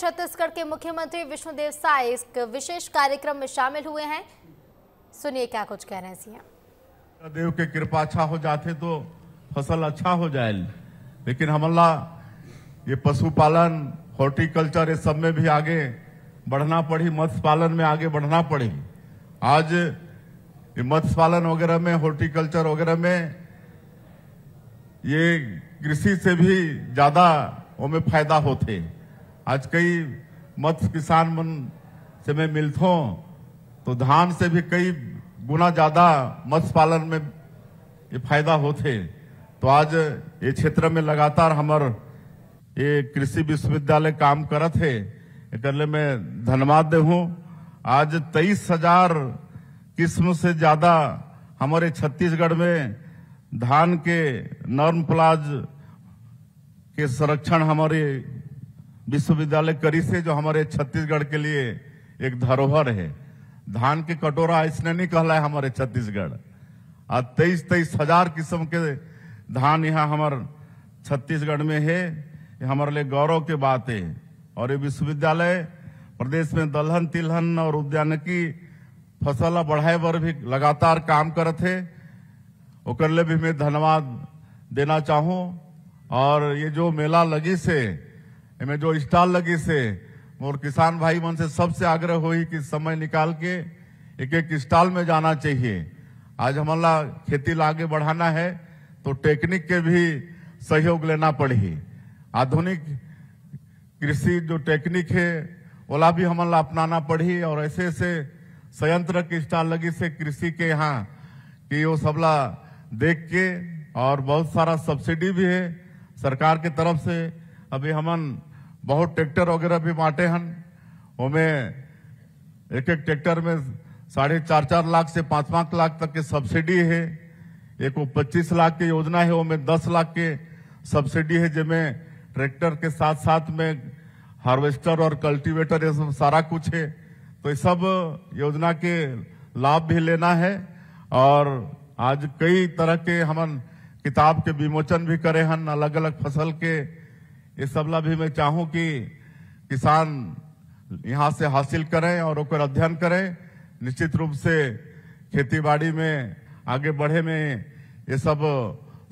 छत्तीसगढ़ के मुख्यमंत्री विष्णुदेव साय इस विशेष कार्यक्रम में शामिल हुए हैं सुनिए क्या कुछ कह रहे हैं देव के कृपा अच्छा हो जाते तो फसल अच्छा हो जाए लेकिन हमला ये पशुपालन हॉर्टिकल्चर ये सब में भी आगे बढ़ना पड़ी मत्स्य पालन में आगे बढ़ना पड़ी आज मत्स्य पालन वगैरह में हॉर्टिकल्चर वगैरह में ये कृषि से भी ज्यादा फायदा होते हैं आज कई मत्स्य किसान मन से मैं मिलता हूँ तो धान से भी कई गुना ज़्यादा मत्स्य पालन में ये फायदा होते तो आज ये क्षेत्र में लगातार हमार ये कृषि विश्वविद्यालय काम करत है एक मैं धन्यवाद दे हूँ आज तेईस हजार किस्म से ज्यादा हमारे छत्तीसगढ़ में धान के नॉर्म प्लाज के संरक्षण हमारे विश्वविद्यालय करी से जो हमारे छत्तीसगढ़ के लिए एक धरोहर है धान के कटोरा इसने नहीं कहला है हमारे छत्तीसगढ़ आज तेईस तेईस हजार किस्म के धान यहाँ हमारे छत्तीसगढ़ में है ये हमारे लिए गौरव की बात है और ये विश्वविद्यालय प्रदेश में दलहन तिलहन और उद्यान की फसल बढ़ाए पर भी लगातार काम करते है ओकर भी मैं धन्यवाद देना चाहूँ और ये जो मेला लगी से इनमें जो स्टॉल लगी से और किसान भाई मन से सबसे आग्रह हुई कि समय निकाल के एक एक स्टॉल में जाना चाहिए आज हमारा खेती लागे आगे बढ़ाना है तो टेक्निक के भी सहयोग लेना पड़ी आधुनिक कृषि जो टेक्निक है ओला भी हमारा अपनाना पड़ी और ऐसे ऐसे संयंत्र की स्टाल लगी से कृषि के यहाँ कि वो सबला देख के और बहुत सारा सब्सिडी भी है सरकार के तरफ से अभी हमन बहुत ट्रैक्टर वगैरह भी बांटे हैं हमें एक एक ट्रैक्टर में साढ़े चार चार लाख से पांच पांच लाख तक के सब्सिडी है एक वो पच्चीस लाख की योजना है उसमें दस लाख के सब्सिडी है जिसमें ट्रैक्टर के साथ साथ में हार्वेस्टर और कल्टीवेटर ये सब सारा कुछ है तो ये सब योजना के लाभ भी लेना है और आज कई तरह के हम किताब के विमोचन भी करे हैं अलग अलग फसल के ये सबला भी मैं चाहूँ कि किसान यहाँ से हासिल करें और ओकर अध्ययन करें निश्चित रूप से खेतीबाड़ी में आगे बढ़े में ये सब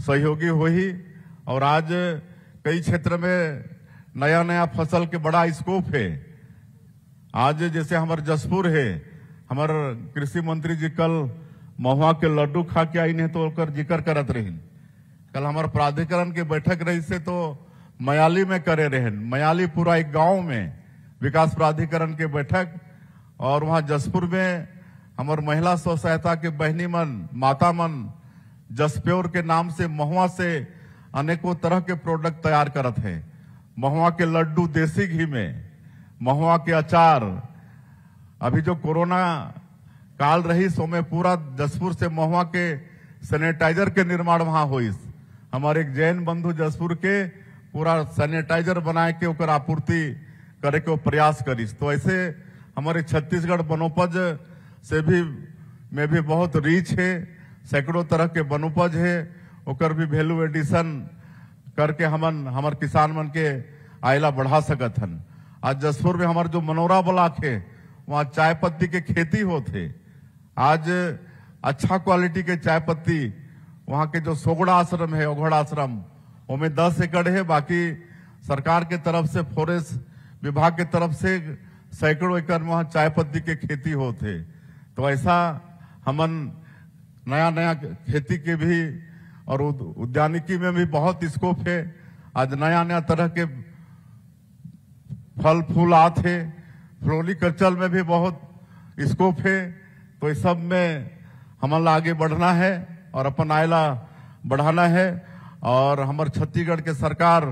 सहयोगी हो ही और आज कई क्षेत्र में नया नया फसल के बड़ा स्कोप है आज जैसे हमारे जसपुर है हमारे कृषि मंत्री जी कल महुआ के लड्डू खा के आई नहीं तो जिक्र करत रही कल हमारे प्राधिकरण के बैठक रही से तो मयाली में करे रहन मयाली पूरा एक गांव में विकास प्राधिकरण के बैठक और वहां जसपुर में हमारे महिला स्व सहायता के बहनी मन माता मन जसप्योर के नाम से महुआ से अनेकों तरह के प्रोडक्ट तैयार करत हैं महुआ के लड्डू देसी घी में महुआ के अचार अभी जो कोरोना काल रही सो में पूरा जसपुर से महुआ के सैनिटाइजर के निर्माण वहां हुई हमारे एक जैन बंधु जसपुर के पूरा सैनिटाइजर बनाए के आपूर्ति करे के प्रयास करी तो ऐसे हमारे छत्तीसगढ़ वनोपज से भी में भी बहुत रीच है सैकड़ों तरह के वनोपज है ओकर भी वैल्यू एडिशन करके हमन हमार किसान मन के आयला बढ़ा सकत हन आज जसपुर में हमारे जो मनोरा ब्लॉक है वहाँ चाय पत्ती के खेती होते आज अच्छा क्वालिटी के चाय पत्ती वहाँ के जो सोगड़ा आश्रम है ओघड़ आश्रम उनमें दस एकड़ है बाकी सरकार के तरफ से फॉरेस्ट विभाग के तरफ से सैकड़ों एकड़ में चाय पत्ती के खेती होते तो ऐसा हमन नया नया खेती के भी और उद्यानिकी में भी बहुत स्कोप है आज नया नया तरह के फल फूल आते फ्लोरिकल्चर में भी बहुत स्कोप है तो इस सब में हमला आगे बढ़ना है और अपन आयला बढ़ाना है और हमारे छत्तीसगढ़ के सरकार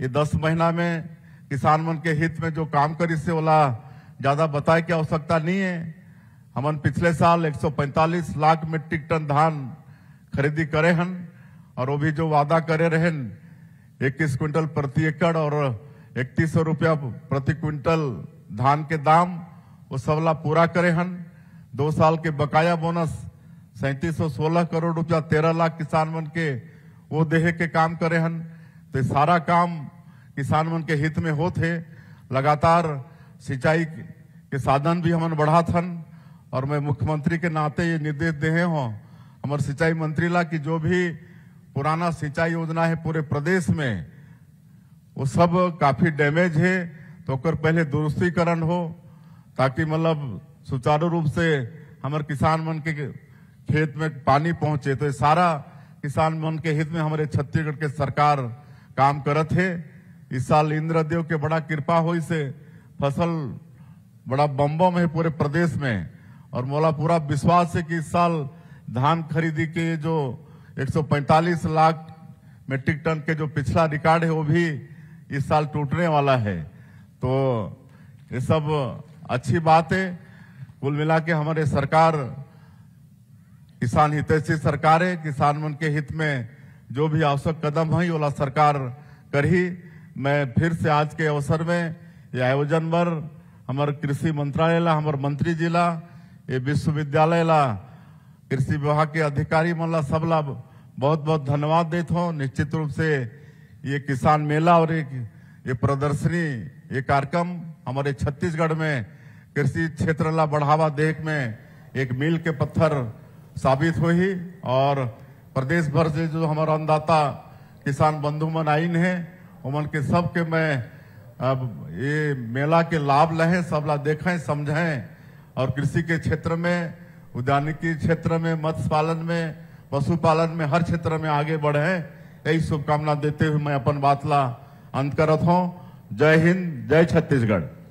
ये दस महीना में किसान मन के हित में जो काम करी से वाला ज़्यादा बताए की आवश्यकता नहीं है हमन पिछले साल 145 लाख मीट्रिक टन धान खरीदी करे हन और वो भी जो वादा करे रहन इक्कीस क्विंटल प्रति एकड़ और इकतीस सौ रुपया प्रति क्विंटल धान के दाम वो सबला पूरा करे हन दो साल के बकाया बोनस सैंतीस सौ सोलह करोड़ रुपया तेरह लाख किसान मन के वो देह के काम करे हन तो सारा काम किसान मन के हित में होते लगातार सिंचाई के साधन भी हमन बढ़ात हन और मैं मुख्यमंत्री के नाते ये निर्देश दे हों हमार सिंचाई मंत्री ला कि जो भी पुराना सिंचाई योजना है पूरे प्रदेश में वो सब काफी डैमेज है तो कर पहले दुरुस्तीकरण हो ताकि मतलब सुचारू रूप से हमारे किसान मन के खेत में पानी पहुंचे तो ये सारा किसान मन के हित में हमारे छत्तीसगढ़ के सरकार काम करत है इस साल इंद्रदेव के बड़ा कृपा हो से फसल बड़ा बम्बम है पूरे प्रदेश में और मोला पूरा विश्वास है कि इस साल धान खरीदी के जो 145 लाख मेट्रिक टन के जो पिछला रिकॉर्ड है वो भी इस साल टूटने वाला है तो ये सब अच्छी बात है कुल मिला के हमारे सरकार किसान हितैषी सरकार है किसान मन के हित में जो भी आवश्यक कदम है ओला सरकार करी मैं फिर से आज के अवसर में ये आयोजन पर हमारे कृषि मंत्रालय ला हमारे मंत्री जी ला ये विश्वविद्यालय ला कृषि विभाग के अधिकारी मन ला सब ला बहुत बहुत धन्यवाद देते हूँ निश्चित रूप से ये किसान मेला और एक ये प्रदर्शनी ये कार्यक्रम हमारे छत्तीसगढ़ में कृषि क्षेत्र ला बढ़ावा देख में एक मील के पत्थर साबित हुई और प्रदेश भर से जो हमारा अन्नदाता किसान बंधु मन आइन है उमन के सब के मैं अब ये मेला के लाभ लहे सब ला देखें समझें और कृषि के क्षेत्र में उद्यानिकी क्षेत्र में मत्स्य पालन में पशुपालन में हर क्षेत्र में आगे बढ़े यही शुभकामना देते हुए मैं अपन बात ला अंत करत हूँ जय हिंद जय छत्तीसगढ़